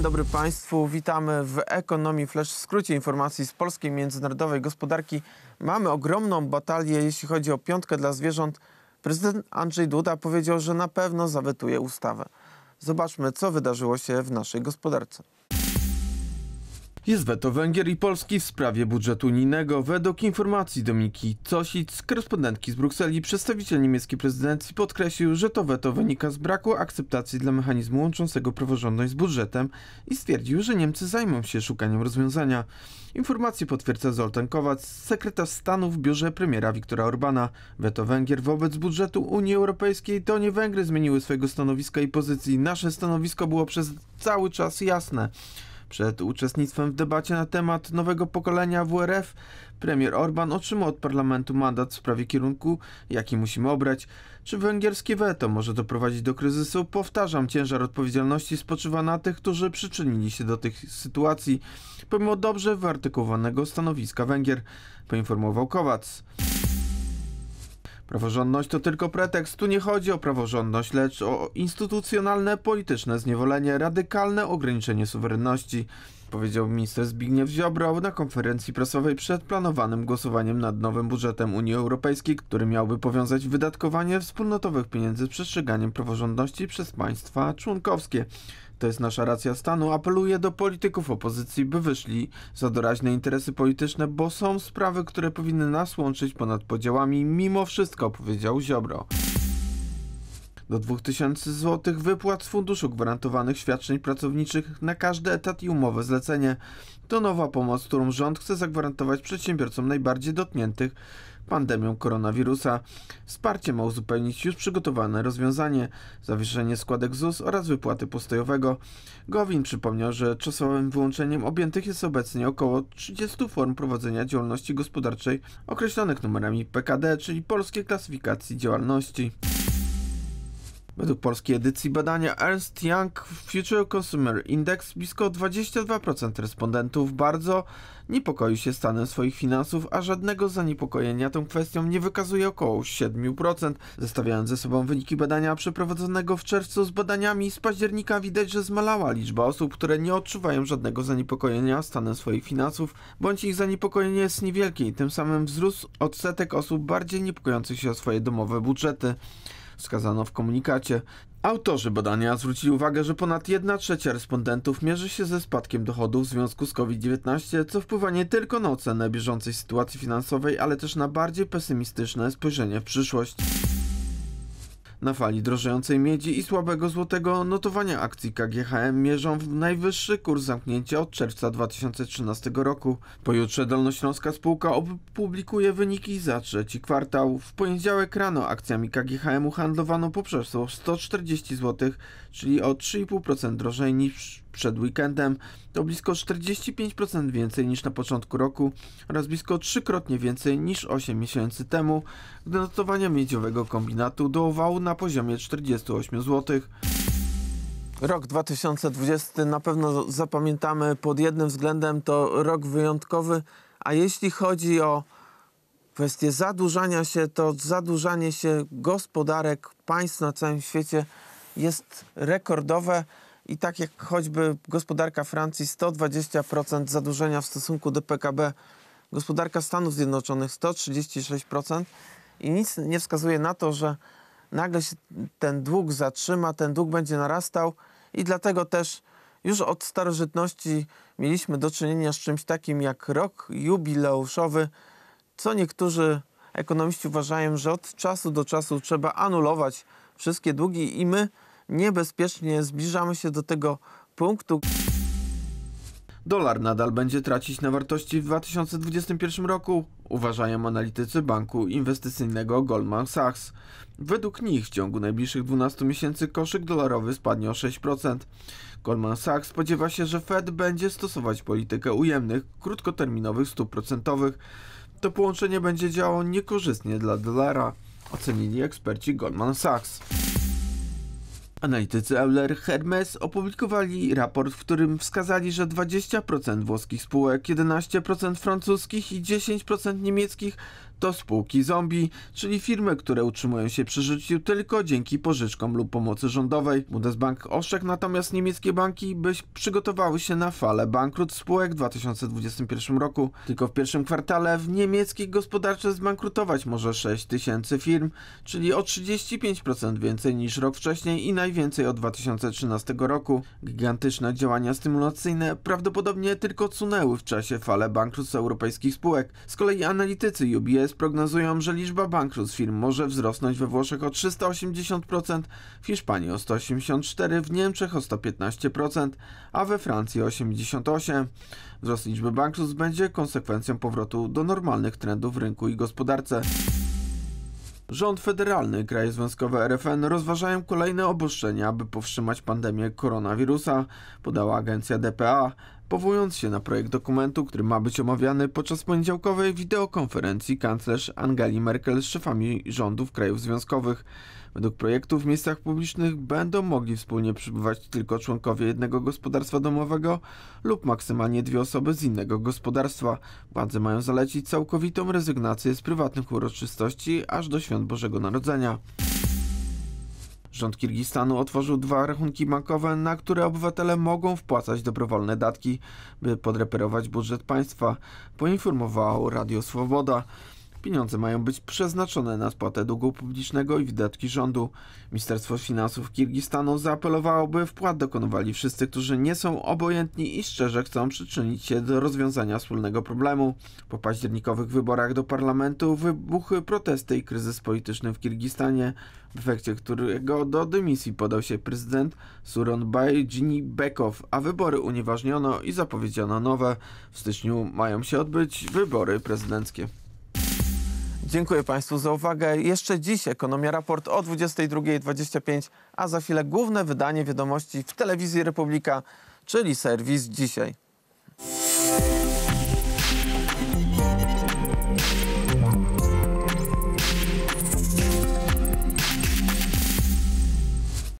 Dzień dobry Państwu, witamy w Ekonomii Flash. W skrócie informacji z polskiej międzynarodowej gospodarki mamy ogromną batalię, jeśli chodzi o piątkę dla zwierząt. Prezydent Andrzej Duda powiedział, że na pewno zawetuje ustawę. Zobaczmy, co wydarzyło się w naszej gospodarce. Jest weto Węgier i Polski w sprawie budżetu unijnego. Według informacji Dominiki Cosic, korespondentki z Brukseli, przedstawiciel niemieckiej prezydencji podkreślił, że to weto wynika z braku akceptacji dla mechanizmu łączącego praworządność z budżetem i stwierdził, że Niemcy zajmą się szukaniem rozwiązania. Informację potwierdza Zoltan Kowac, sekretarz stanu w biurze premiera Viktora Orbana. Weto Węgier wobec budżetu Unii Europejskiej to nie Węgry zmieniły swojego stanowiska i pozycji. Nasze stanowisko było przez cały czas jasne. Przed uczestnictwem w debacie na temat nowego pokolenia WRF premier Orban otrzymał od parlamentu mandat w sprawie kierunku, jaki musimy obrać. Czy węgierskie weto może doprowadzić do kryzysu? Powtarzam, ciężar odpowiedzialności spoczywa na tych, którzy przyczynili się do tych sytuacji, pomimo dobrze wyartykułowanego stanowiska Węgier, poinformował Kowac. Praworządność to tylko pretekst. Tu nie chodzi o praworządność, lecz o instytucjonalne, polityczne zniewolenie, radykalne ograniczenie suwerenności, powiedział minister Zbigniew Ziobro na konferencji prasowej przed planowanym głosowaniem nad nowym budżetem Unii Europejskiej, który miałby powiązać wydatkowanie wspólnotowych pieniędzy z przestrzeganiem praworządności przez państwa członkowskie. To jest nasza racja stanu. Apeluję do polityków opozycji, by wyszli za doraźne interesy polityczne, bo są sprawy, które powinny nas łączyć ponad podziałami mimo wszystko, powiedział Ziobro do 2000 zł wypłat z Funduszu Gwarantowanych Świadczeń Pracowniczych na każdy etat i umowę zlecenie. To nowa pomoc, którą rząd chce zagwarantować przedsiębiorcom najbardziej dotkniętych pandemią koronawirusa. Wsparcie ma uzupełnić już przygotowane rozwiązanie, zawieszenie składek ZUS oraz wypłaty postojowego. Gowin przypomniał, że czasowym wyłączeniem objętych jest obecnie około 30 form prowadzenia działalności gospodarczej określonych numerami PKD, czyli Polskiej Klasyfikacji Działalności. Według polskiej edycji badania Ernst Young Future Consumer Index blisko 22% respondentów bardzo niepokoi się stanem swoich finansów, a żadnego zaniepokojenia tą kwestią nie wykazuje około 7%. Zestawiając ze sobą wyniki badania przeprowadzonego w czerwcu z badaniami z października widać, że zmalała liczba osób, które nie odczuwają żadnego zaniepokojenia stanem swoich finansów, bądź ich zaniepokojenie jest niewielkie i tym samym wzrósł odsetek osób bardziej niepokojących się o swoje domowe budżety wskazano w komunikacie. Autorzy badania zwrócili uwagę, że ponad 1 trzecia respondentów mierzy się ze spadkiem dochodów w związku z COVID-19, co wpływa nie tylko na ocenę bieżącej sytuacji finansowej, ale też na bardziej pesymistyczne spojrzenie w przyszłość. Na fali drożejącej miedzi i słabego złotego notowania akcji KGHM mierzą w najwyższy kurs zamknięcia od czerwca 2013 roku. Pojutrze Dolnośląska spółka opublikuje wyniki za trzeci kwartał. W poniedziałek rano akcjami KGHM handlowano poprzez 140 zł, czyli o 3,5% drożej niż przed weekendem. To blisko 45% więcej niż na początku roku oraz blisko trzykrotnie więcej niż 8 miesięcy temu, gdy notowania miedziowego kombinatu dołowały na poziomie 48 zł. Rok 2020 na pewno zapamiętamy pod jednym względem, to rok wyjątkowy, a jeśli chodzi o kwestię zadłużania się, to zadłużanie się gospodarek państw na całym świecie jest rekordowe. I tak jak choćby gospodarka Francji 120% zadłużenia w stosunku do PKB, gospodarka Stanów Zjednoczonych 136% i nic nie wskazuje na to, że nagle się ten dług zatrzyma, ten dług będzie narastał i dlatego też już od starożytności mieliśmy do czynienia z czymś takim jak rok jubileuszowy, co niektórzy ekonomiści uważają, że od czasu do czasu trzeba anulować wszystkie długi i my niebezpiecznie zbliżamy się do tego punktu. Dolar nadal będzie tracić na wartości w 2021 roku, uważają analitycy banku inwestycyjnego Goldman Sachs. Według nich w ciągu najbliższych 12 miesięcy koszyk dolarowy spadnie o 6%. Goldman Sachs spodziewa się, że Fed będzie stosować politykę ujemnych, krótkoterminowych stóp procentowych. To połączenie będzie działało niekorzystnie dla dolara, ocenili eksperci Goldman Sachs. Analitycy Euler Hermes opublikowali raport, w którym wskazali, że 20% włoskich spółek, 11% francuskich i 10% niemieckich to spółki zombie, czyli firmy, które utrzymują się przy życiu tylko dzięki pożyczkom lub pomocy rządowej. Bundesbank ostrzegł natomiast niemieckie banki, by przygotowały się na falę bankructw spółek w 2021 roku. Tylko w pierwszym kwartale w niemieckich gospodarce zbankrutować może 6 tysięcy firm, czyli o 35% więcej niż rok wcześniej i najwięcej od 2013 roku. Gigantyczne działania stymulacyjne prawdopodobnie tylko cunęły w czasie falę bankructw europejskich spółek. Z kolei analitycy UBS prognozują, że liczba bankructw firm może wzrosnąć we Włoszech o 380%, w Hiszpanii o 184%, w Niemczech o 115%, a we Francji o 88%. Wzrost liczby bankructw będzie konsekwencją powrotu do normalnych trendów w rynku i gospodarce. Rząd federalny i kraje związkowe RFN rozważają kolejne obostrzenia, aby powstrzymać pandemię koronawirusa, podała agencja DPA powołując się na projekt dokumentu, który ma być omawiany podczas poniedziałkowej wideokonferencji kanclerz Angeli Merkel z szefami rządów krajów związkowych. Według projektu w miejscach publicznych będą mogli wspólnie przybywać tylko członkowie jednego gospodarstwa domowego lub maksymalnie dwie osoby z innego gospodarstwa. Władze mają zalecić całkowitą rezygnację z prywatnych uroczystości aż do świąt Bożego Narodzenia. Rząd Kirgistanu otworzył dwa rachunki bankowe, na które obywatele mogą wpłacać dobrowolne datki, by podreperować budżet państwa, poinformowało Radio Swoboda. Pieniądze mają być przeznaczone na spłatę długu publicznego i wydatki rządu. Ministerstwo Finansów Kirgistanu zaapelowało, by wpłat dokonywali wszyscy, którzy nie są obojętni i szczerze chcą przyczynić się do rozwiązania wspólnego problemu. Po październikowych wyborach do parlamentu wybuchły protesty i kryzys polityczny w Kirgistanie, w efekcie którego do dymisji podał się prezydent Suronbay Bekow, a wybory unieważniono i zapowiedziano nowe. W styczniu mają się odbyć wybory prezydenckie. Dziękuję Państwu za uwagę. Jeszcze dziś Ekonomia Raport o 22.25, a za chwilę główne wydanie wiadomości w Telewizji Republika, czyli serwis dzisiaj.